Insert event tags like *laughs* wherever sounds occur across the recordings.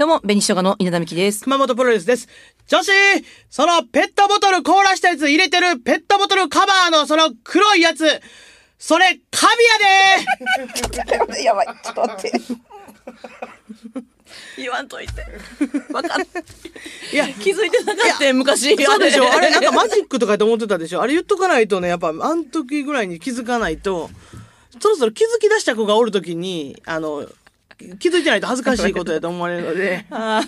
どうも、紅生姜の稲田美希です。熊本プロレスです。女子そのペットボトル凍らしたやつ入れてるペットボトルカバーのその黒いやつ、それ、カビやで *laughs* やばい、ちょっと待って。言わんといて。わかんいや、気づいてなかったよ昔。そうでしょあれ、なんかマジックとかって思ってたでしょあれ言っとかないとね、やっぱ、あの時ぐらいに気づかないと、そろそろ気づき出した子がおるときに、あの、気づいてないと恥ずかしいことやと思われるので。あ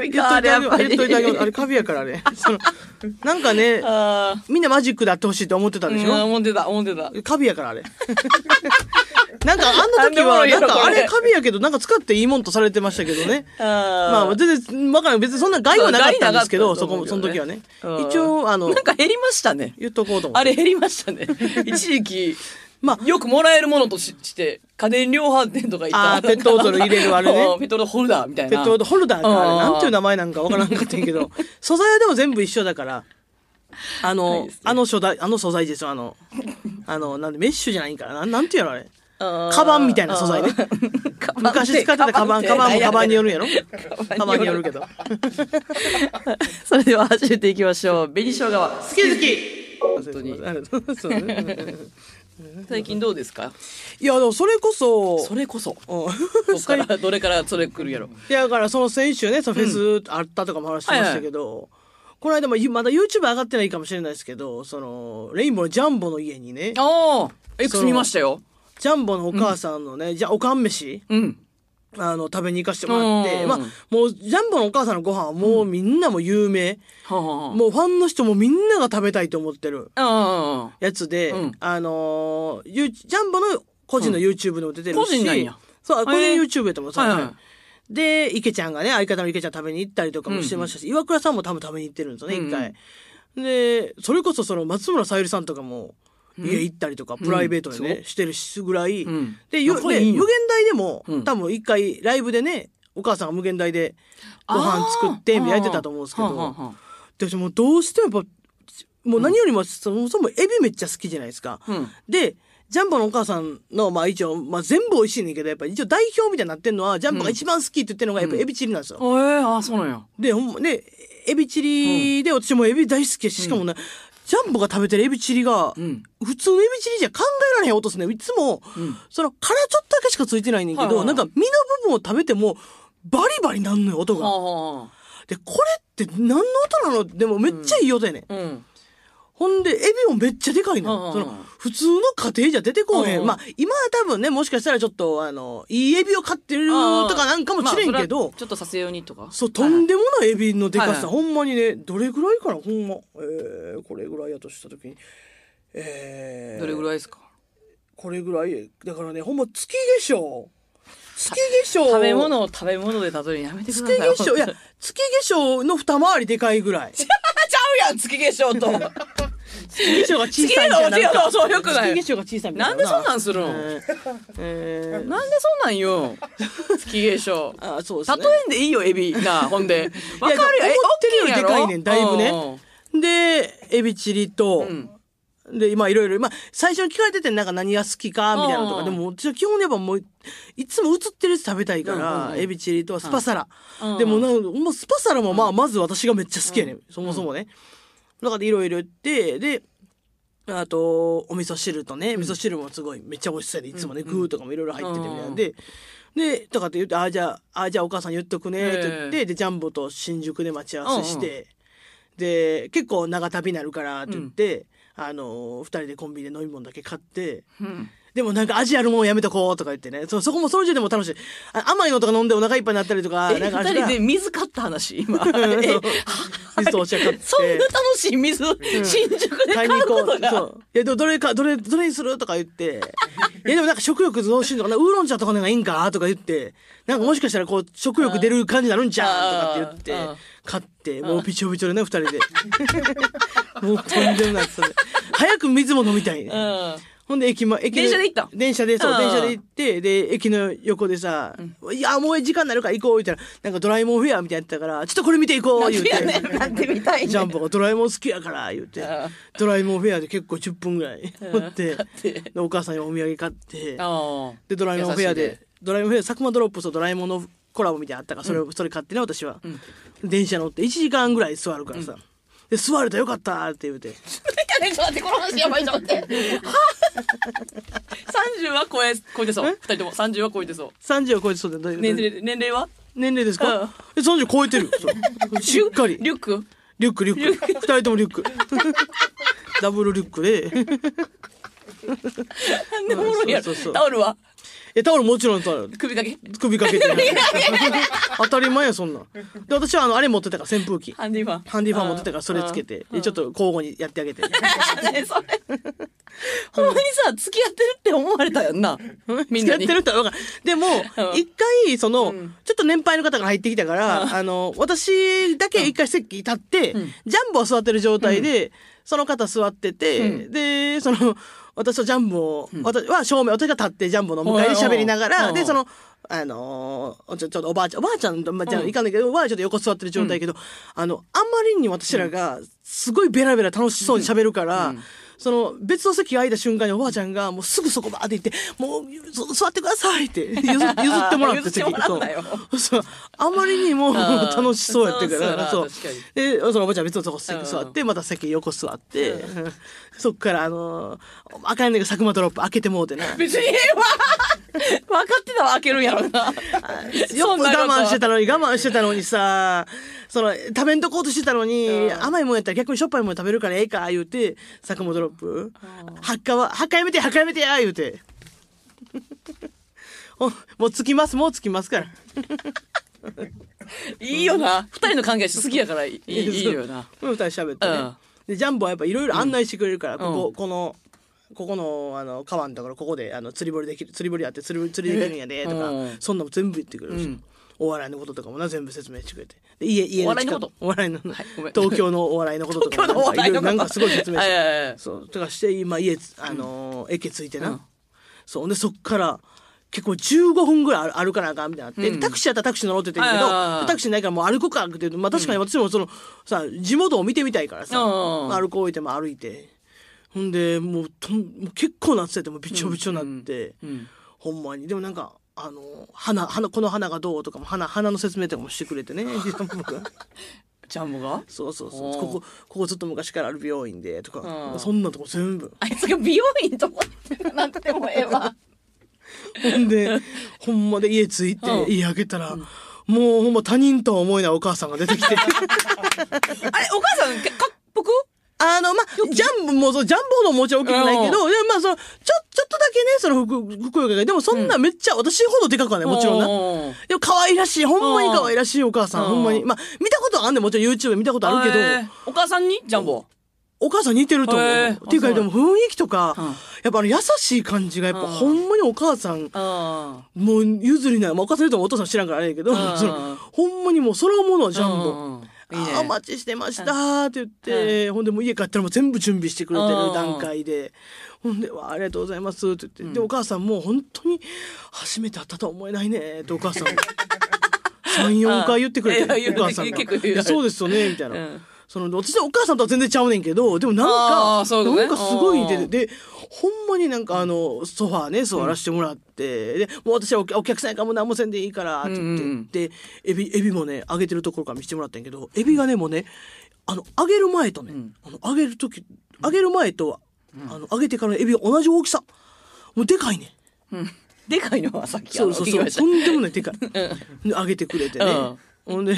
れ、カビやからね。*laughs* その、なんかね、みんなマジックであってほしいと思ってたでしょ、うん、思ってた、思ってた。カビやから、あれ。*laughs* なんか、あの時は、なんか、あれカビやけど、なんか使っていいもんとされてましたけどね。あまあ、全然、わからない。別にそんな害はなかったんですけど、そこも、その時はね。一応、あの、なんか減りましたね。言っとこうと思って。あれ減りましたね。*laughs* 一時期、まあ、よくもらえるものとしして家電量販店とか行ったあペットボトル入れるあれね *laughs* ペットボトルホルダーみたいなペットボトルホルダーあれなんていう名前なんかわからんかったんやけど *laughs* 素材はでも全部一緒だからあの、あの素材あの素材ですよあのあのなんでメッシュじゃないんかななんていうのあれカバンみたいな素材ね。昔使ってたカバン、カバンもカバンによるんやろカバンによるけど。*laughs* それでは始めていきましょう。紅生姜は好き好き本当に。最近どうですかいやでもそれこそそれこそ、うん、そからどれからそれ来るやろいやだからその先週ねそのフェスあったとかも話してましたけど、はいはい、この間もまだ YouTube 上がってないかもしれないですけどそのレインボーのジャンボの家にねああ X 見ましたよジャンボのお母さんのね、うん、じゃおかん飯、うん、あの、食べに行かしてもらって、まあ、もう、ジャンボのお母さんのご飯はもうみんなも有名。うん、もうファンの人もみんなが食べたいと思ってる。やつで、うん、あのー、ジャンボの個人の YouTube でも出てるし、うん、個人なんや。そう、個人 YouTube やと思う。はい、はいで、池ちゃんがね、相方の池ちゃん食べに行ったりとかもしてましたし、うん岩倉さんも多分食べに行ってるんですよね、一、うん、回。で、それこそその松村さゆりさんとかも、家行ったりとかプライベートでね、してるしぐらい、でよで無限大でも、多分一回ライブでねお母さんが無限大でご飯作って焼いてたと思うんですけど私もうどうしてもやっぱもう何よりもそもそもエビめっちゃ好きじゃないですか。でジャンボのお母さんの、まあ一応、まあ全部美味しいねんけど、やっぱ一応代表みたいになってんのは、ジャンボが一番好きって言ってるのが、やっぱエビチリなんですよ。うんうん、えー、あ、そうなんや。で、ほんま、で、エビチリで、私もエビ大好きやし、しかもね。ジャンボが食べてるエビチリが、うん普通エビチリじゃ考えられへん音すね。いつも、うん、その殻ちょっとだけしかついてないねんけど、はいなんか身の部分を食べても、バリバリなんのよ、音が。はあ、で、これって何の音なのでもめっちゃいい音やね、うん。うんほんで、エビもめっちゃでかいの。その、普通の家庭じゃ出てこへん。まあ、今は多分ね、もしかしたらちょっと、あの、いいエビを飼ってるとかなんかもしれんけど。まあ、ちょっとさせようにとか。そう、とんでもないエビのでかさ、はいはい、ほんまにね、どれぐらいかな、ほんま。えー、これぐらいやとしたときに。えー、どれぐらいですかこれぐらい。だからね、ほんま月化粧。月化粧。食べ物を食べ物で例えるやめてください。月化粧、いや、月化粧の二回りでかいぐらい。*laughs* ちゃうやん、月化粧と。月化粧が小さいじゃないかそそうよくない月化粧が小さいみたいななんでそんなんするん、えーなんでそんなんよ月化粧 *laughs* あそうです、ね、例えんでいいよエビなほんで *laughs* わかるよ思ってるよりでかいねんだいぶねでエビチリと、うんで、今いろいろ、まあ、最初に聞かれてて、なんか何が好きか、みたいなとか、でも、基本やっぱもう、いつも映ってるやつ食べたいから、エビチリとスパサラ。でも、スパサラもまあ、まず私がめっちゃ好きやね、ん。そもそもね。うんかでいろいろ言って、で、あと、お味噌汁とね、味噌汁もすごい、めっちゃ美味しそうで、いつもね、グうん、とかもいろいろ入っててみたいなんで、で、とかって言って、ああ、じゃあ、ああ、じゃあお母さん言っとくね、って言って、で、ジャンボと新宿で待ち合わせして、で、結構長旅になるから、って言って、あの、二人でコンビニで飲み物だけ買って、でもなんか味あるもんやめとこうとか言ってね。そ、そこもそれでも楽しい。甘いのとか飲んでお腹いっぱいになったりとか。え、二人で水買った話、今。*laughs* 水とお茶買って。そんな楽しい水、新宿で買うことが。そう。いや、どれか、どれ、どれにするとか言って。*laughs* いや、でもなんか食欲増進とか、ウーロン茶とかのがいいんかとか言って。なんかもしかしたらこう、食欲出る感じになるんちゃうとかって言って。買って、もうびチョびチョでね、二人で。*laughs* もうとんでもない。そ早く水も飲みたいね。ほんで駅も、駅電車で行った電車で、そう、電車で行って、で、駅の横でさ、いや、もう時間になるから行こう、みたいな。なんかドラえもんフェアみたいなやったから、ちょっとこれ見ていこう、言うて。なん見たいジャンボがドラえもん好きやから、言うて。ドラえもんフェアで結構10分ぐらい持って、お母さんにお土産買って、で、ドラえもんフェアで、ドラえもんフェア、佐久間ドロップスとドラえもんのコラボみたいなあったから、それ、それ買ってね、私は。電車乗って1時間ぐらい座るからさ。で、座れたよかったって言うて。ちょっと待って、この話やばいじゃんって。30は超え、超えてそう。二人とも30は超えてそう。30は超えてそうで大丈夫年齢、年齢は年齢ですか、うん、え、30超えてる。しっかり。リュックリュック、リュック。二人ともリュック。*laughs* ダブルリュックで。なんでもろいやろ。タオルはえ、タオルもちろんタオル。首掛け首掛けて *laughs* 当たり前や、そんなで、私はあの、あれ持ってたから、扇風機。ハンディファン。ハンディファン持ってたから、それつけて。で、ちょっと交互にやってあげて。*laughs* それ。*laughs* ほんまにさ、付き合ってるって思われたやんな。みんなに。付き合ってるって分かでも、一回、その、ちょっと年配の方が入ってきたから、あの、私だけ一回席立って、ジャンボを座ってる状態で、その方座ってて、で、その、私とジャンボ、うん、私は正面私が立ってジャンボの迎えで喋りながら、でそのあのー、ちょちょっとおばあちゃんおばあちゃんと、まあ、じゃいかないけど、おばあちゃんと横座ってる状態けど、あのあんまりに私らがすごいベラベラ楽しそうに喋るから。その、別の席空いた瞬間におばあちゃんが、もうすぐそこばーって行って、もう、座ってくださいって、譲 *laughs* ってもらって席。そう。そう。あまりにも楽しそうやってから、そう。で、そのおばあちゃん別のとこ座って、また席横座って、*laughs* そっから、あの、あかんねんけど、佐久間ドロップ開けてもうてな。*laughs* 別にええわ *laughs* 分かってたわ開けるんやろな *laughs* よく我慢してたのに我慢してたのにさその食べんとこうとしてたのに、うん、甘いもんやったら逆にしょっぱいもん食べるからええか言うて作物ドロップ発火は発火やめて発火やめてや言うて *laughs* おもうつきますもうつきますからいいよな二人の関係好きやからいいよな二人喋ってね、うん、でジャンボはやっぱいろいろ案内してくれるから、うん、こここのここのあの川のところここであの釣り堀できる釣り堀あって釣り釣りできるんやで *laughs* とか、そんなも全部言ってくれるし。うんお笑いのこととかもな全部説明してくれてで家家お笑いのことお笑いの、はい、*laughs* 東京のお笑いのこととかなんかなんかすごい説明して、そうとかして今家あのー、うん、駅ついてな、うん、そうでそっから結構15分ぐらい歩かなあかんみたいなって、うん、タクシーやったらタクシー乗ろうって言ってるけど、タクシーないからもう歩こうかって言うと、まあ、確かに私もその、さ地元を見てみたいからさ、歩こういても歩いてほんでもうともう結構なっててもびちょびちょなって、うんうん、ほんまにでもなんかあの花花この花がどうとかも花花の説明とかもしてくれてね *laughs* ジャンボがそうそうそうここここずっと昔からある美容院でとかそんなとこ全部あいつが美容院とこなくてもええわほんでほんまで家着いて家開けたら、うんもうほんま他人とは思えないお母さんが出てきて *laughs* あれ、お母さん、あの、まあ、ジャンボもそう、ジャンボほどもちろん大きくないけど、でもまあ、その、ちょ、ちょっとだけね、その、ふく、ふくよけが、でもそんなめっちゃ、私ほどでかくはない、もちろんな。でも可愛らしい、ほんまに可愛らしいお母さん、ほんまに。まあ、見たことあんねもちろん YouTube 見たことあるけど。お母さんにジャンボ。お母さん似てると思う。っていうか、でも雰囲気とか、やっぱあの優しい感じが、やっぱほんまにお母さん、もう譲りない。まあ、お母さん言うとお父さん知らんからあれやけど、その、ほんまにもうそのものジャンボ。いいね、あお待ちしてましたって言って、うん、ほんでもう家帰ったらもう全部準備してくれてる段階で、ほんでわありがとうございますって言って、うん、でお母さんもう本当に初めて会ったとは思えないねってお母さん34 *laughs* 回言ってくれてお母さんが「そうですよね」*laughs* みたいな。その私お母さんとは全然ちゃうねんけどでもなんかなんかすごいででほんまになんかあのソファーね座らせてもらって、でもう私はお客さんやからもう何もせんでいいからって言って、うんうん、でエビエビもね揚げてるところから見せてもらったんやけどエビがねもうねあの揚げる前とね、うん、あの揚げる時揚げる前と、うん、あの揚げてからエビが同じ大きさもうでかいね。うんでかいのはさっきそうそうそうとんでもないでかい *laughs* う上げてくれてね、うん、ほんで、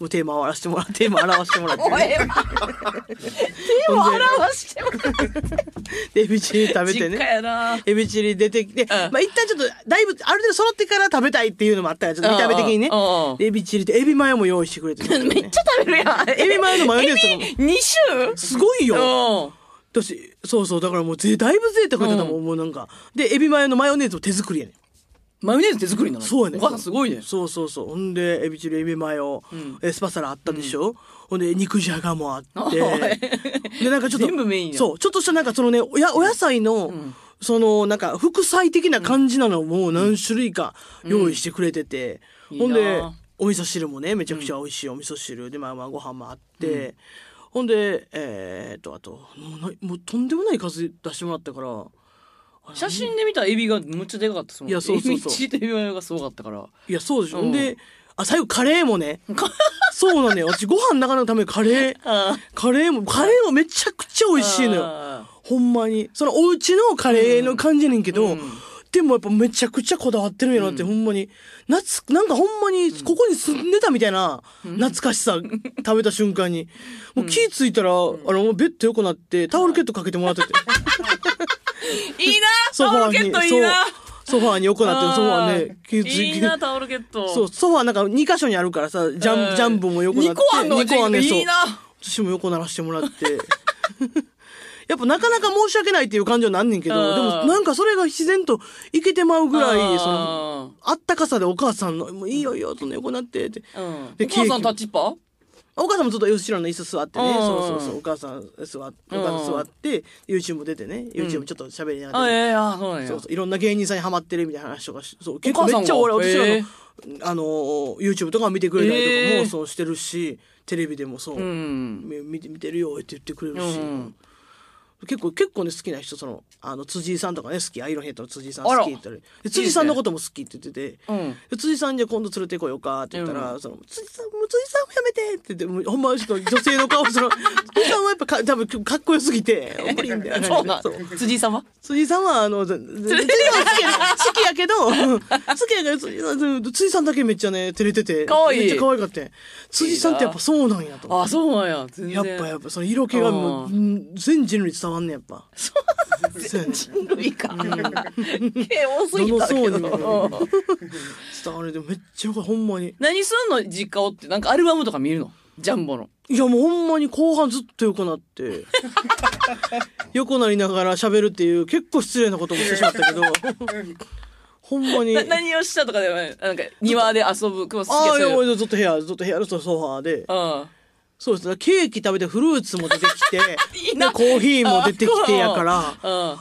もうテーマを表してもらってテーマを表してもらって、ーマを表してもらってエビチリ食べてねエビチリ出てきて、まあ一旦ちょっとだいぶある程度揃ってから食べたいっていうのもあったからちょっと見た目的にねエビチリとエビマヨも用意してくれて、*laughs* めっちゃ食べるやん *laughs* エビマヨのマヨネーズとか。2種すごいよ私そうそうだからもうだいぶ贅沢だと思う、うん、もうなんかでエビマヨのマヨネーズも手作りやねマヨネーズ手作りなのそうやねお母さんすごいねそうそうそうほんでエビチリエビマヨ、うんエスパサラあったでしょ、ほんで肉じゃがもあってでなんかちょっと全部メインやそうちょっとしたなんかそのねおやお野菜の、んそのなんか副菜的な感じなのも何種類か用意してくれてて、うんほんでお味噌汁もねめちゃくちゃ美味しいお味噌汁、でまあまあご飯もあって、ほんでえーっとあともうもうとんでもない数出してもらったから。写真で見たエビがむっちゃでかかったですもんいやそうそうそうエビとエビマヨがすごかったからいやそうでしょ、うん、であ最後カレーもね *laughs* そうなのよ私ご飯かなのためにカレーカレーもカレーもめちゃくちゃ美味しいのよほんまにそのお家のカレーの感じねんけど、うんうんでもやっぱめちゃくちゃこだわってるんやなって、うん、ほんまに夏なんかほんまにここに住んでたみたいな懐かしさ、食べた瞬間にもう気ぃ付いたら、うん、あのベッド良くなってタオルケットかけてもらってて。*laughs* いいなタオルケットいいなソファーに横なってるソファーね。いいな、タオルケット。そう、ソファーなんか2箇所にあるからさ、ジャン,、ジャンプも横なって。2個あんの ?2 個あんねいいな。私も横ならしてもらって。*laughs* やっぱなかなか申し訳ないっていう感じはなんねんけど、でもなんかそれが自然といけてまうぐらい、その、あったかさでお母さんの、もういいよいいよ、その横なってって。うん、お母さんタッチパお母さんもずっと後ろの椅子座ってね、そうそうそうお母さん座って、お母さん座って YouTube 出てね YouTube ちょっと喋りながら、ね、あそうそういろんな芸人さんにハマってるみたいな話とかそう結構めっちゃ俺私らの、えー、あの YouTube とか見てくれたりとかも、そうしてるしテレビでもそう、うん、見て見てるよって言ってくれるし、うん結構結構ね好きな人そのあの辻井さんとかね好きアイロンヘッドの辻井さん好きって言ったり辻さんのことも好きって言ってて、うん、辻さんじゃ今度連れてこようかって言ったら、うん、その辻さんもう辻さんもやめてって言ってもうほんまちょっと女性の顔その辻さんはやっぱか多分かっこよすぎて無理みたい *laughs* な辻井さんは辻井さんはあの辻さん好きやけど好きやけど辻さん辻さんだけめっちゃね照れてて可愛いめっちゃ可愛かった辻さんってやっぱそうなんやとあそうなんややっぱやっぱその色気がもう、全人類伝わ伝わんねやっぱ。そう全人類か。うん、多すぎたけど。ど伝わるでめっちゃよかほんまに。何すんの実家をってなんかアルバムとか見るのジャンボの。いやもうほんまに後半ずっとくなって。*laughs* 横なりながら喋るっていう結構失礼なこともしてしまったけど。ほんまに。何をしたとかではない。なんか庭で遊ぶ。ああ、いや、ずっと部屋、ずっと部屋のソファーで。うん。そうですケーキ食べてフルーツも出てきて *laughs* いいコーヒーも出てきてやから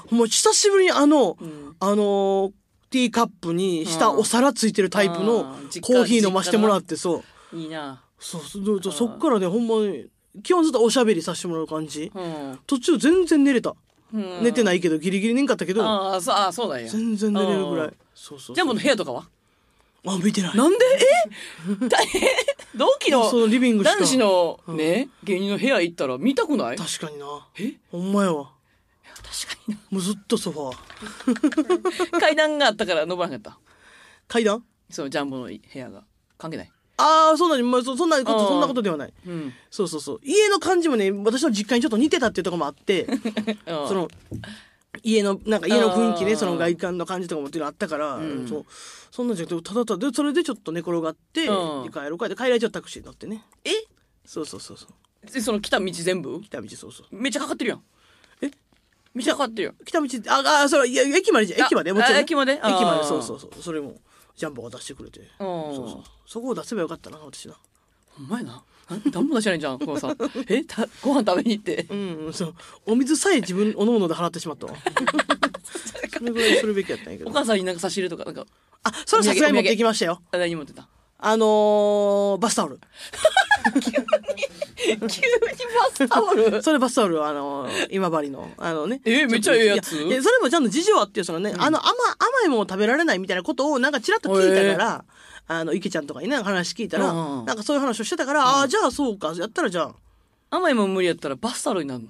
もう久しぶりにあの、うん、あのティーカップに下お皿ついてるタイプのコーヒー飲ましてもらってそういいなそうそそっからねほんまに基本ずっとおしゃべりさせてもらう感じ、うん、途中全然寝れた、うん、寝てないけどギリギリ寝んかったけどああそうだよ全然寝れるぐらい、そうそうじゃあもう部屋とかはあ見てないなんでえだ *laughs* 同期のそリビングし男子のね、芸人の部屋行ったら見たくない確かになえほんまやわ確かになもうずっとソファー *laughs* 階段があったから登らなかった階段そのジャンボの部屋が関係ないああそんなに、まあ、そそんなことそんなことではない、うん、そうそうそう家の感じもね私の実家にちょっと似てたっていうところもあって *laughs* その家のなんか家の雰囲気ねその外観の感じとかもっていうのあったから、うん、そうそんなんじゃなくてただただそれでちょっと寝転がって、うん、帰ろうかで帰られちゃうタクシー乗ってねえそうそうそうそうでその来た道全部来た道そうそうめっちゃかかってるやんえめっちゃかかってるやん来た道ああそれいや駅までじゃ駅までもちろん、駅まで駅までそうそうそうそれもジャンボが出してくれてそうそうそこを出せばよかったな私なほんまやな何も出しないじゃんこのさ *laughs* えたご飯食べに行ってうんそうお水さえ自分おのおので払ってしまったわ *laughs* それぐらいするべきやったんやけどお母さんになんか差し入れとかなんかあそれさすがに持ってきましたよあ何持ってたあのー、バスタオル *laughs* 急に急にバスタオルそれバスタオルあのー、今治のあのねえめっちゃええやついやそれもちゃんと事情あってそのね、うん、あの甘甘いもの食べられないみたいなことをなんかちらっと聞いたから、えーあの池ちゃんとかにね話聞いたら、うんなんかそういう話をしてたから、ああじゃあそうかやったらじゃあ甘いもん無理やったらバスタロになるの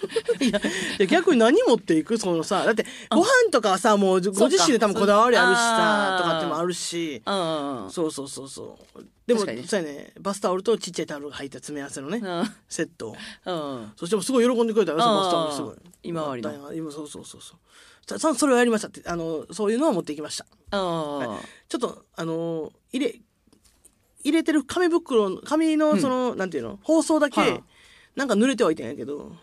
*laughs* いや逆に何持っていくそのさだってご飯とかはさもうご自身で多分こだわりあるしさとかってもあるしそうそうそうそうでもそうやねバスタオルとちっちゃいタオルが入った詰め合わせのねセットそしてもすごい喜んでくれたよバスタオルすごい今の今そうそうそうそうさそれをやりましたってあのそういうのは持っていきました、はい、ちょっとあの入れ入れてる紙袋紙のその、うん、なんていうの包装だけ、なんか濡れてはいてんやけど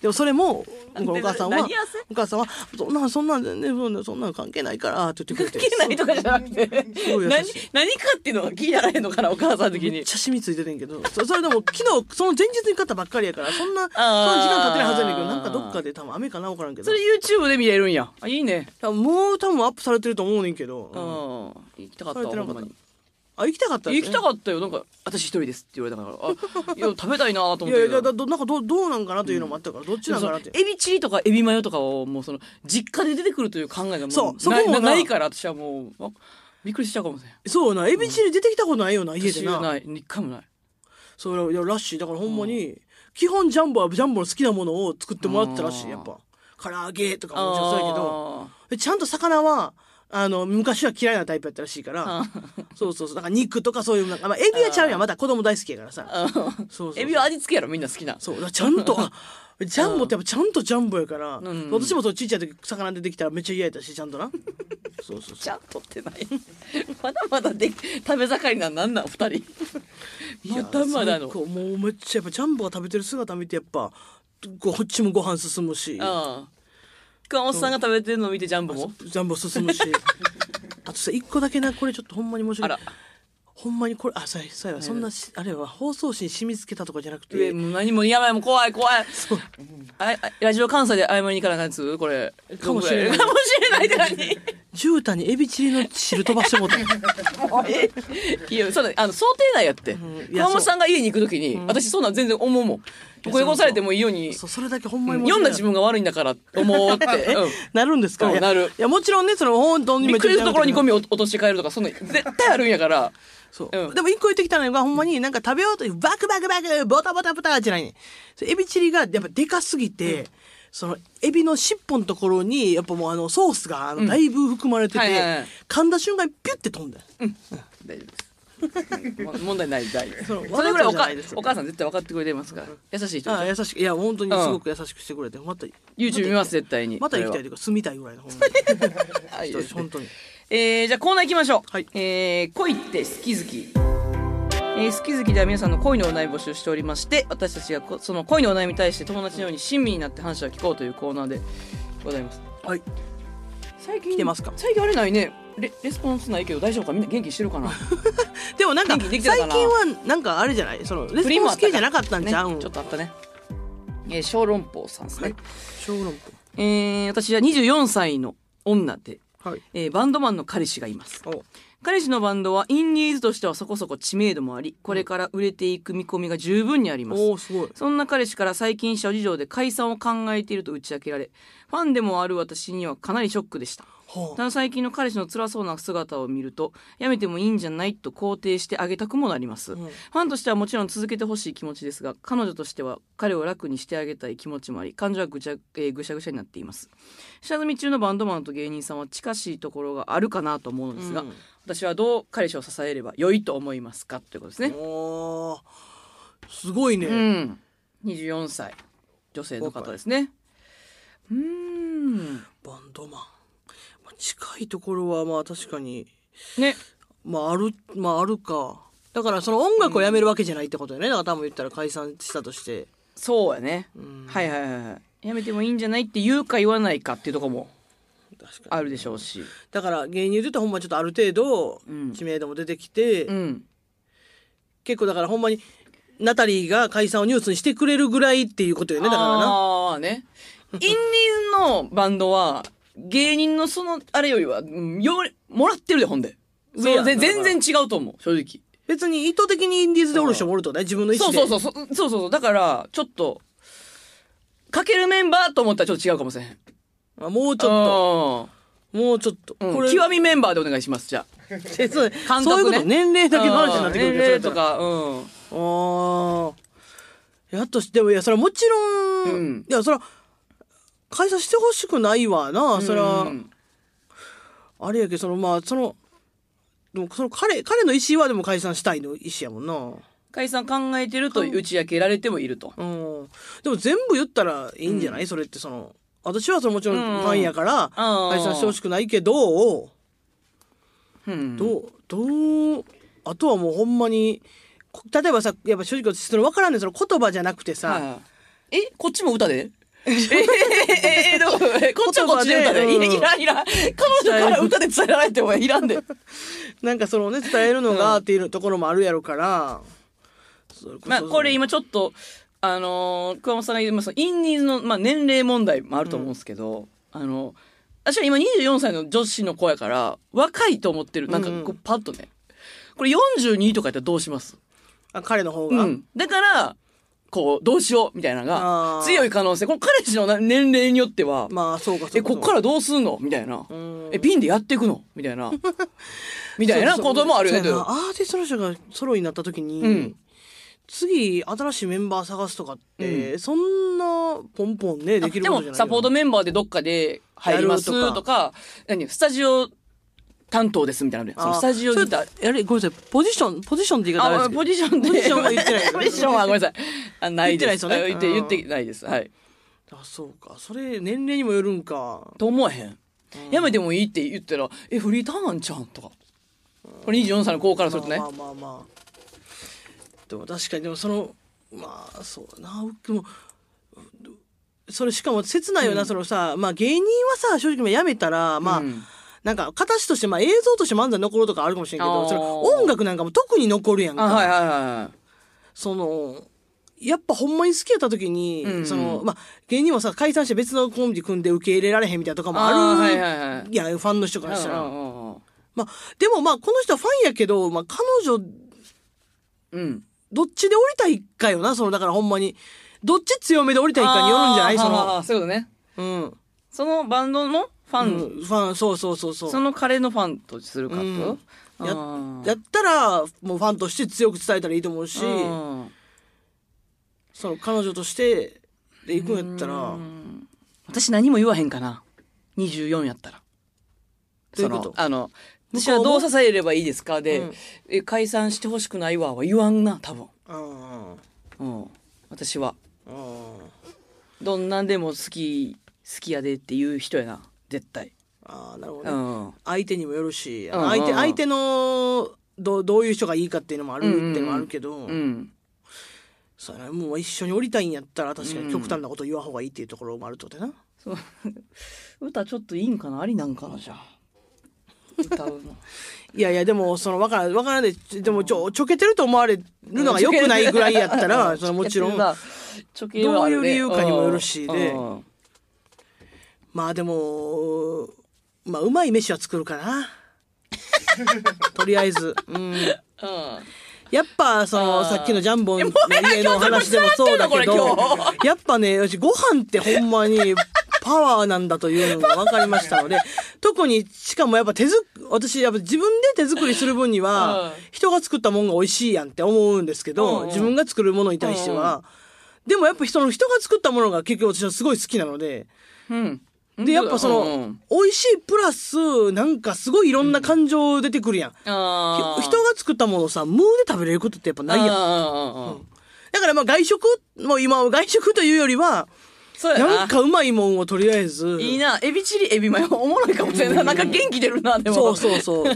でもそれもお母さんはお母さんはそんなそんな全然そんなそんな関係ないからって言ってくれて関係ないとかじゃなくて何何かっていうのが気にならへんのかなお母さん的にめっちゃ染みついてるんけどそれでも昨日その前日に買ったばっかりやからそんなその時間経ってないはずやねんけどなんかどっかで多分雨かな分からんけどそれ YouTube で見れるんやあいいねもう多分アップされてると思うねんけどうん行きたかったほあ行きたかった、ね、行きたかったよなんか私一人ですって言われたからあ *laughs* いや食べたいなと思っていやいやだなんかどどうなんかなというのもあったから、うん、どっちなんかなってエビチリとかエビマヨとかをもうその実家で出てくるという考えがもうそなないから私はもうびっくりしちゃうかもしれないそうなエビチリ出てきたことないよな、うん、家でなない一回もないそうラッシーだからほんまに、うん、基本ジャンボはジャンボの好きなものを作ってもらったらしいやっぱ唐揚げとかもちろんそうやけどちゃんと魚はあの昔は嫌いなタイプやったらしいからそうそうそうだから肉とかそういうなんか、まあ、エビはちゃうやんまた子供大好きやからさそうエビは味付けやろみんな好きなそうちゃんとジャンボってやっぱちゃんとジャンボやから、うん、私もそうちっちゃい時魚出てきたらめっちゃ嫌やったしちゃんとなそうそうそうちゃんとってないまだまだで食べ盛りなんなんなん2人まだまだのもうめっちゃやっぱジャンボが食べてる姿見てやっぱこっちもご飯進むしああおっさんが食べてるのを見てジャンボもジャンボ進むし *laughs* あとさ一個だけなこれちょっとほんまに申し訳ないほんまにこれあさうやそんなし、あれは放送紙に染み付けたとかじゃなくてもう何もやばいもう怖い怖いそうああラジオ関西で謝りに行かなあかんやつこれかもしれないかもしれないって何絨毯にエビチリの汁飛ばしてもうた *laughs* いや、そうだ、あの、想定内やって。んいや山本さんが家に行くときに、私そんな全然思うもん。追い越されてもいいようにそれだけほんまに読んだ自分が悪いんだから思うって、うん、なるんですか、うん、なるいやもちろんねその本当にびっくりするところにゴミを落として帰るとかそんな絶対あるんやからそう、うん、でも一個言ってきたのがほんまになんか食べようとバクバクバクボタボタボタじゃないねエビチリがやっぱでかすぎて、そのエビの尻尾のところにやっぱもうあのソースがあのだいぶ含まれてて、うんはいはいはい、噛んだ瞬間にピュッて飛んだ、うん、大丈夫です問題ない大 *laughs* それぐらいおかお母さん絶対分かってくれてますから優しい人あ優しいいや本当にすごく優しくしてくれて、また YouTube 見ます絶対にまた行きたいというか住みたいぐらいの *laughs* 本当にえー、じゃあコーナー行きましょう、はい、えー、恋って好き好きえー、好き好きでは皆さんの恋のお悩み募集しておりまして私たちがその恋のお悩みに対して友達のように親身になって話を聞こうというコーナーでございますはい最近来てますか最近あれないねレレスポンスないけど大丈夫かみんな元気してるかな *laughs* でもなんか最近はなんかあれじゃないそのレスポンス系じゃなかったんちゃう、ね、ちょっとあったね、えー、小籠包さんですね、はい、小籠包えー、私は24歳の女で、はいえー、バンドマンの彼氏がいます彼氏のバンドはインディーズとしてはそこそこ知名度もありこれから売れていく見込みが十分にあります,、おすごいそんな彼氏から最近諸事情で解散を考えていると打ち明けられファンでもある私にはかなりショックでした。ただ最近の彼氏の辛そうな姿を見ると、やめてもいいんじゃないと肯定してあげたくもなります。ファンとしてはもちろん続けてほしい気持ちですが、彼女としては彼を楽にしてあげたい気持ちもあり、感情はぐちゃ、えー、ぐしゃぐしゃになっています。下積み中のバンドマンと芸人さんは近しいところがあるかなと思うのですが、うん、私はどう彼氏を支えれば良いと思いますかということですね。すごいね。うん。24歳、女性の方ですね。うんバンドマン、まあ、近いところはまあ確かにねまああるまああるかだからその音楽をやめるわけじゃないってことよね、だから多分言ったら解散したとしてそうやね、うん、はいはいはいはいやめてもいいんじゃないって言うか言わないかっていうとこもあるでしょうしだから芸人で言ったらほんまちょっとある程度知名度も出てきて、うん、結構だからほんまにナタリーが解散をニュースにしてくれるぐらいっていうことよねだからなああねインディーズのバンドは、芸人のその、あれよりは、よもらってるで、ほんで。そう、全然違うと思う、正直。別に意図的にインディーズでおる人もおるとね、自分の意思で。そうそうそう、そうそうそう。だから、ちょっと、かけるメンバーと思ったらちょっと違うかもしれへん。あもうちょっと。もうちょっと、うん、これ。極みメンバーでお願いします、じゃあ。え *laughs* そう、感覚、ね、そういうこと、年齢だけの話になってくる年齢とか、うん。ああ。やっとして、でも、いや、それはもちろん、うん、いや、それは、解散してほしくないわな、それは。あれやけど、その、まあ、その、でもその彼、彼の意思はでも解散したいの意思やもんな。解散考えてると打ち明けられてもいると。うん。でも全部言ったらいいんじゃない、うん、それってその、私はそのもちろんファンやから、解散してほしくないけど、うん、どう、どう、あとはもうほんまに、例えばさ、やっぱ正直その分からんねん、その言葉じゃなくてさ、はあ、え、こっちも歌でええどうこっちはこっちで歌で、うん、いらんいらん彼女から歌で伝えられてもいらんでなんかそのね伝えるのがっていうところもあるやろから、まあこれ今ちょっとあのー、桑本さんが言うそのインディーズの、まあ、年齢問題もあると思うんですけど、うん、あの私は今24歳の女子の子やから若いと思ってるなんかこうパッとね、これ42とかやったらどうしますあ彼の方が、うん、だからこう、どうしようみたいなのが、強い可能性。この彼氏の年齢によっては、まあ、そうか、そうか。え、こっからどうすんのみたいな。え、ピンでやっていくのみたいな。*laughs* みたいなこともあるよね。アーティストの人がソロになった時に、うん、次、新しいメンバー探すとかって、うん、そんな、ポンポンね、できることじゃないでも、サポートメンバーでどっかで入りますとか、何、スタジオ担当ですみたいなね。そのスタジオに。そあれ、ごめんなさい。ポジション、ポジションって言い方あですけポジションポジションは言ってない。ポジションはごめんなさい。あないです。*laughs* 言ってないですよね。言って、言ってないです。はい。あ、そうか。それ、年齢にもよるんか。と思わへん。やめてもいいって言ったら、え、フリーターなんちゃんとか。これ24歳の子からするとね。まあまあまあ。でも確かに、でもその、まあ、そうな。でも、それしかも切ないよな、そのさ、まあ芸人はさ、正直やめたら、まあ、なんか形として、まあ映像として漫才残るとかあるかもしれんけど、それ音楽なんかも特に残るやんか。はいはいはい。その、やっぱほんまに好きやった時に、うんその、まあ、芸人もさ、解散して別のコンビ組んで受け入れられへんみたいなとかもあるあ、はいはいはい、やファンの人からしたら。まあ、でもまあ、この人はファンやけど、まあ、彼女、うん。どっちで降りたいかよな、その、だからほんまに。どっち強めで降りたいかによるんじゃないその。そうだね。うん。そのバンドのファン、うん、ファン、そうそうそうそう。そのカレーのファンとするかと、うん、ややったら、もうファンとして強く伝えたらいいと思うし、その彼女としてで行くんやったら、私何も言わへんかな。24やったら。そういうことあの、私はどう支えればいいですかで、うん、え解散してほしくないわは言わんな、多分。うん。私は。どんなんでも好き、好きやでっていう人やな。絶対ああなるほど、ねうん、相手にもよるし、相手相手のどどういう人がいいかっていうのもあるっていうのもあるけど、うんうん、それもう一緒に降りたいんやったら確かに極端なこと言わほうがいいっていうところもあるとでな、*laughs* 歌ちょっといいんかなありなんかなじゃあ歌うの *laughs* いやいやでもその分からん分からででもちょちょけてると思われるのがよくないぐらいやったら、*laughs* そのもちろんどういう理由かにもよるしで。うんまあでも、まあうまい飯は作るかな。*laughs* とりあえず。うん。うんやっぱそのさっきのジャンボンの家の話でもそうだけどやっぱね私ご飯ってほんまにパワーなんだというのが分かりましたので *laughs* 特にしかもやっぱ手作私やっぱ自分で手作りする分には人が作ったもんが美味しいやんって思うんですけど自分が作るものに対してはでもやっぱ人の人が作ったものが結局私はすごい好きなので。うんでやっぱその、美味しいプラスなんかすごいいろんな感情出てくるやん、うん、人が作ったものをさ無で食べれることってやっぱないやん、うん、だからまあ外食も今外食というよりはなんかうまいもんをとりあえずいいなエビチリエビマヨおもろいかもしれない、うん、なんか元気出るなでもそうそうそう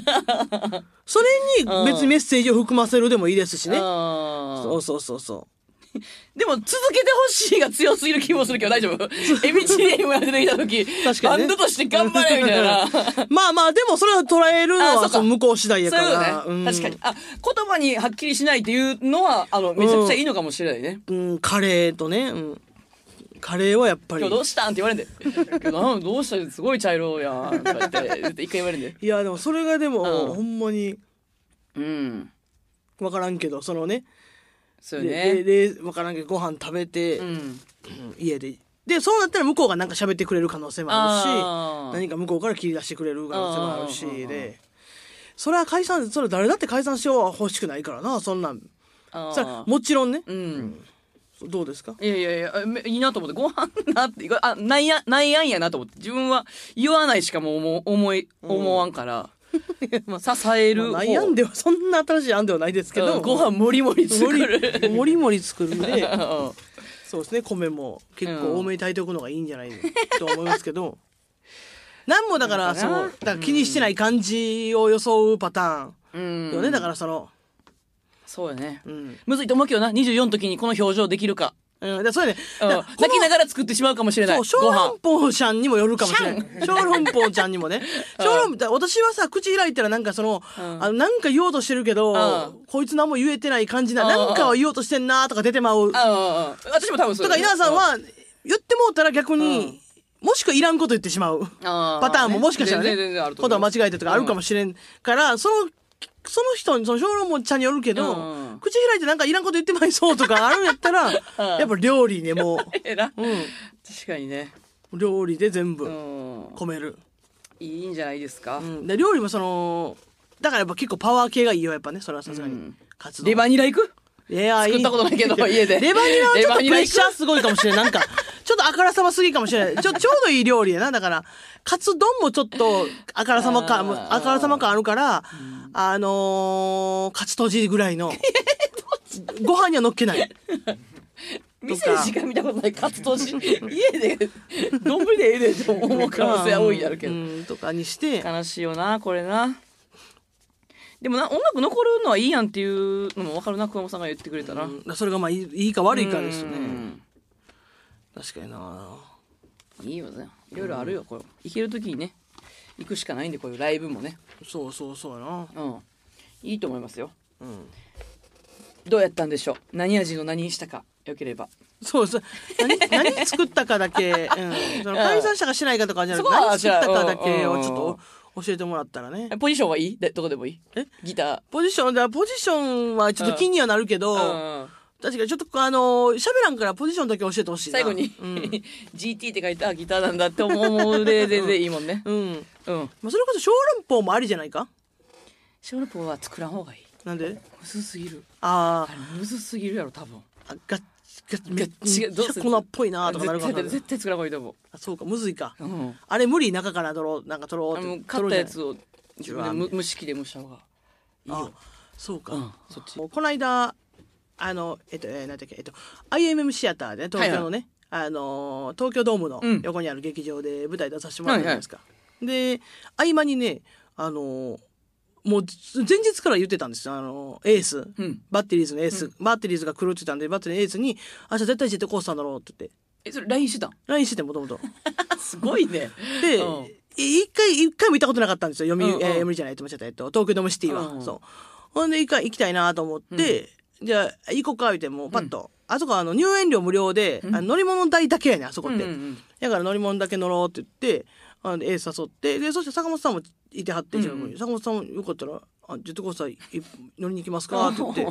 それに別にメッセージを含ませるでもいいですしねそうそうそうそう *laughs* でも続けてほしいが強すぎる気もするけど大丈夫 m g もやってきた時、確かね、バンドとして頑張れみたいな。*laughs* まあまあ、でもそれを捉えるのはそ向こう次第やから。そうね、うん、確かに。あ、言葉にはっきりしないっていうのは、あの、めちゃくちゃいいのかもしれないね。うん、うん、カレーとね。うんカレーはやっぱり。今日どうしたんって言われるんで。*laughs* なんどうしたすごい茶色やん。とか言って、一回言われるんで。いや、でもそれがでも、ほんまに、うん。わからんけど、そのね、そうよねでで分からんけどご飯食べて、うん家ででそうなったら向こうが何か喋ってくれる可能性もあるし何か向こうから切り出してくれる可能性もあるしでそれは解散それ誰だって解散しようは欲しくないからなそんなんあそれもちろんねうんどうですかいやいやいやいいなと思ってご飯なってあないやないやんやなと思って自分は言わないしかもう思思い思わんから、*laughs* まあ、支える、まあ、悩んではそんな新しい案ではないですけど、うん、ご飯もりもり作るもりもり作るんで *laughs* そうですね米も結構多めに炊いておくのがいいんじゃないの、と思いますけど *laughs* 何もだからそのだから気にしてない感じを装うパターンよね、だからその。そうよね、うん、むずいと思うけどな24の時にこの表情できるかうん、だそれね、うん、だ泣きながら作ってしまうかもしれない。小籠包ちゃんにもよるかもしれない。小籠包ちゃんにもね。小籠包、私はさ、口開いたらなんかその、あのなんか言おうとしてるけど、こいつ何も言えてない感じな、なんかは言おうとしてんなとか出てまう。私も多分そう。だから稲さんは、言ってもうたら逆に、もしくはいらんこと言ってしまうパターンももしかしたらね、ことは間違えてとかあるかもしれんから、そのその人に、その小籠包ちゃんによるけど、うん口開いてなんかいらんこと言ってまいそうとかあるんやったら、*laughs* やっぱ料理ね、も *laughs* う。えうん。確かにね。料理で全部、込める。いいんじゃないですか。うん、で料理もその、だからやっぱ結構パワー系がいいよ、やっぱね、それはさすがに。レバニラ行くいや、作ったことないけど、家で。レバニラはちょっとプレッシャーすごいかもしれない。なんか、ちょっとあからさますぎかもしれない。ちょ、ちょうどいい料理やな。だから、カツ丼もちょっとあからさま感、あからさま感あるから、あのー、カツとじぐらいの。ご飯には乗っけない。*laughs* 店しか見たことないカツとじ家で丼でええでと思う可能性は多いやるけど、うんとかにして悲しいよなこれなでもな音楽残るのはいいやんっていうのも分かるな熊本さんが言ってくれたら、うん、それがまあいいか悪いかですね、確かにないいよねいろいろあるよ、これ行ける時にね行くしかないんでこういうライブもねそうそうそうやなうんいいと思いますようんどうやったんでしょう何味の何にしたかよければそうそう何 *laughs* 何作ったかだけ、解散したかしないかとかじゃなくて何作ったかだけをちょっと教えてもらったらねポジションはいいでどこでもいいえギターポジションじゃポジションはちょっと気にはなるけど、うんうん確かにちょっとあのー、しゃべらんからポジションだけ教えてほしいな最後に、うん、GT *laughs* って書いたギターなんだって思うで全然いいもんね *laughs* うん、うんまあ、それこそ小籠包もありじゃないか小籠包は作らん方がいいなんでむずすぎるああむずすぎるやろ多分あガッガッめっちゃ粉っぽいなとかなるから絶対作らんほうがいいと思うあそうかむずいか、うん、あれ無理中から取ろうなんか取ろうって買ったやつを蒸し器で蒸した方がいいよあそうか、うん、そっちこの間あの、えっと、えー、なんだっけ、えっと、IMM シアターで、東京のね、はいはい、あの、東京ドームの横にある劇場で舞台出させてもらったじゃないですか。はいはい、で、合間にね、あの、もう前日から言ってたんですよ。あの、エース、うん、バッテリーズのエース、うん、バッテリーズが狂ってたんで、バッテリーのエースに、あ、じゃ絶対絶対こうコースターだろうって言って。え、それ LINE してた ?LINE しててもともと。*laughs* すごいね。で、一回、一回も行ったことなかったんですよ。読み、うんうん、え読みじゃないって言っちゃった。えっと、東京ドームシティは。うんうん、そう。ほんで、一回行きたいなと思って、じゃあ行こうか言うてもパッと、うん、あそこあの入園料無料で、うん、あ乗り物代だけやねあそこって、やうんうん、から乗り物だけ乗ろうって言ってあの A 誘ってでそして坂本さんもいてはって、うんう坂本さんもよかったら「あジェットコースター乗りに行きますか」って言って。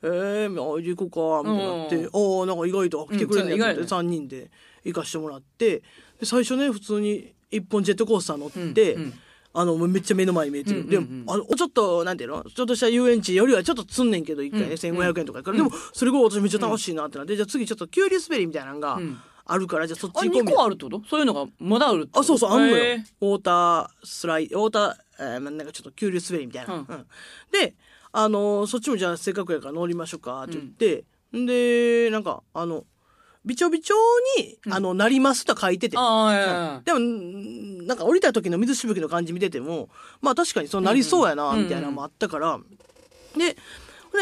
えー、じゃ行こうかみたいなって、あおなんか意外と来てくれないやって、うん、3人で行かしてもらってで最初ね普通に一本ジェットコースター乗って、うんうんあの、めっちゃ目の前に見えてる。うんうんうん、でも、あの、ちょっと、なんていうのちょっとした遊園地よりはちょっとつんねんけど、一回ね、うん、1500円とかから、でも、それが私めっちゃ楽しいなってなって、じゃあ次ちょっと急流滑りみたいなのが、あるから、じゃあそっち行こう。2個あるってことそういうのがまだあるあ、そうそう、あんのよ。ウォータースライ、ウォーター、えー、なんかちょっと急流滑りみたいな。うん、で、あのー、そっちもじゃあせっかくやから乗りましょうかって言って、うん、で、なんか、あの、びちょびちょに、あの、なりますと書いてて。でも、なんか降りた時の水しぶきの感じ見てても、まあ確かにそうなりそうやな、みたいなのもあったから。で、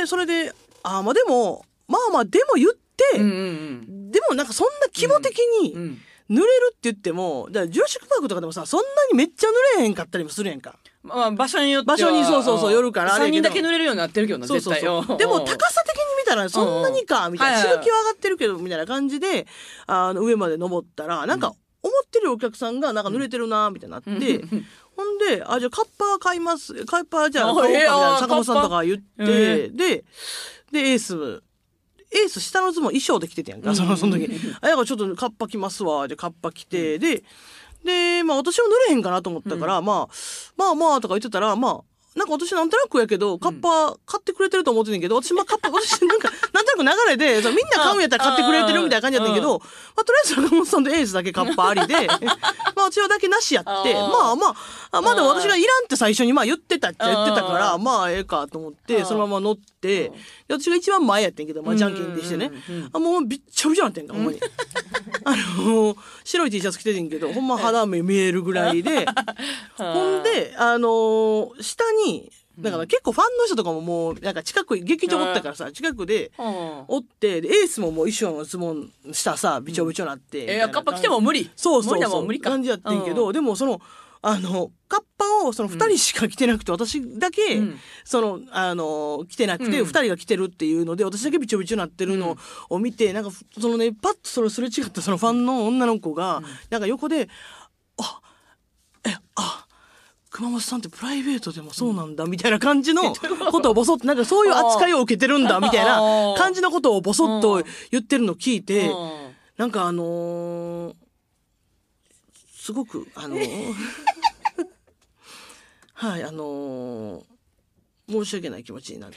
それで、ああ、まあでも、まあまあでも言って、でもなんかそんな規模的に濡れるって言っても、ジュラシックパークとかでもさ、そんなにめっちゃ濡れへんかったりもするやんか。まあ、場所によって場所にそうそうそう、よるから。3人だけ濡れるようになってるけどな、そうそうそうでも、高さ的に見たら、そんなにか、みたいな。白木は上がってるけど、みたいな感じで、あの、上まで登ったら、なんか、思ってるお客さんが、なんか濡れてるな、みたいになって、ほんで、あ、じゃあカッパー買います。カッパーじゃあ買おうかみたいな坂本さんとか言って、で、で、エース、エース下のズボン衣装で着ててやんか、その時。あ、やかちょっとカッパ着ますわ、で、カッパ着て、で、で、まあ私は濡れへんかなと思ったから、うん、まあ、まあまあとか言ってたら、まあ、なんか私なんとなくやけど、カッパ買ってくれてると思ってんねんけど、私まあカッパ、私なんか、*laughs* なんとなく流れで、みんな買うんやったら買ってくれてるみたいな感じやったんけど、まあとりあえず坂本さんとエイスだけカッパありで、*laughs* まあ私はだけなしやって、まあまあ、まだ私がいらんって最初にまあ言ってたっちゃ言ってたから、まあええかと思って、そのまま乗って、、私が一番前やってんけど、まあ、じゃんけんでしてね、あもうびっちゃびちゃなってんかほんまに。あの白い T シャツ着ててんけどほんま肌目見えるぐらいで *laughs* ほんであの下にだから結構ファンの人とかももうなんか近く劇場おったからさ近くでおってエースももう衣装のズボンしたさびちょびちょなってえっカッパても無理そうそうそう無理感じやってんけどでもそのあの、カッパをその2人しか着てなくて、私だけ、その、あの、着てなくて、2人が着てるっていうので、私だけびちょびちょなってるのを見て、なんか、そのね、パッとそれすれ違ったそのファンの女の子が、なんか横で、あ、え、あ、熊本さんってプライベートでもそうなんだ、みたいな感じの *laughs* ことをボソッと、なんかそういう扱いを受けてるんだ、みたいな感じのことをボソッと言ってるのを聞いて、なんかあのすごく、あのー *laughs* はいあのー、申し訳ない気持ちになる。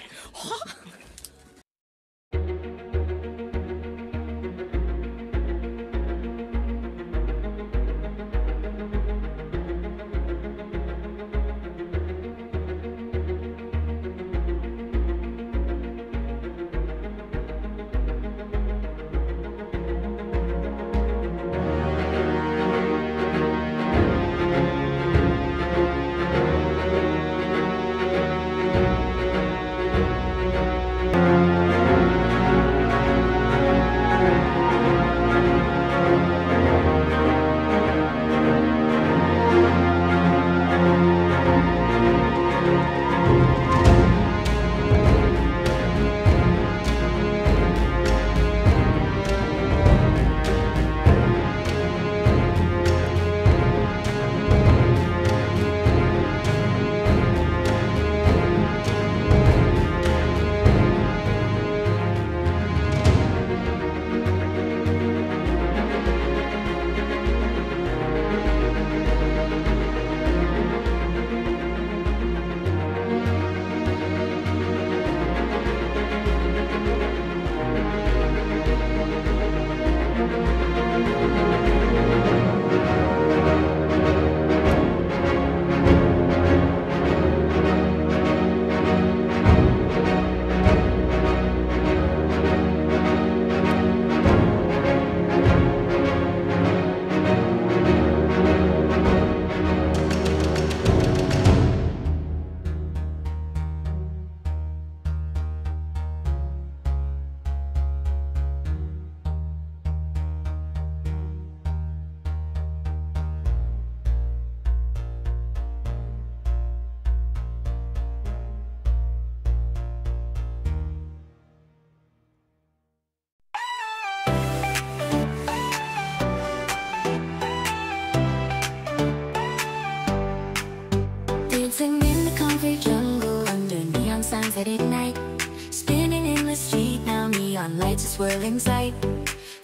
in sight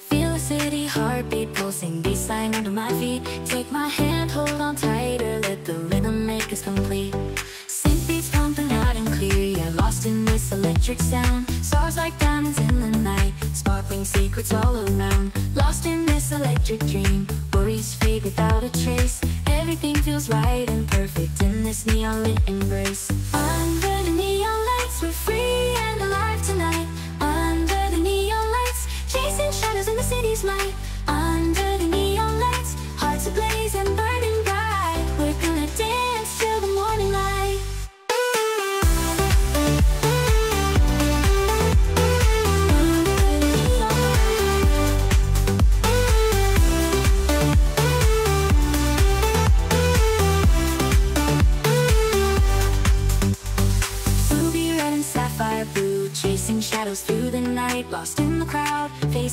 Feel the city heartbeat pulsing baseline under my feet Take my hand, hold on tighter, let the rhythm make us complete Synth beats pumping out and clear, yeah, lost in this electric sound Stars like diamonds in the night, sparkling secrets all around Lost in this electric dream, worries fade without a trace Everything feels right and perfect in this neon lit embrace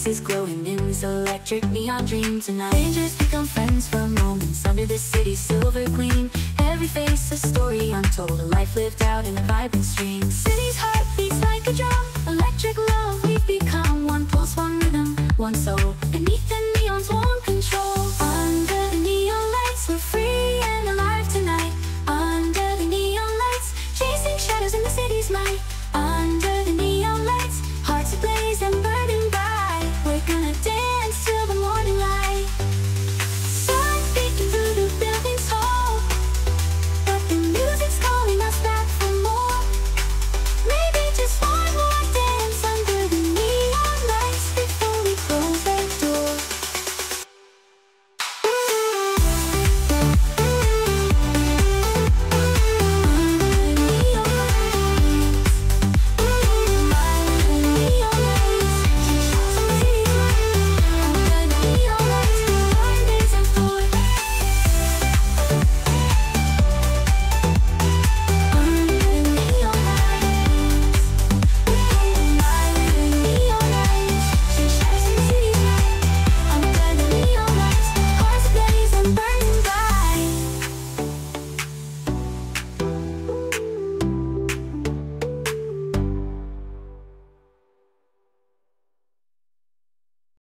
Is glowing in this electric neon dream Tonight strangers become friends for moments under the city's silver gleam Every face a story untold, a life lived out in a vibrant stream City's heart beats like a drum, electric love we become One pulse, one rhythm, one soul, beneath the neon's warm control Under the neon lights we're free and alive tonight Under the neon lights, chasing shadows in the city's night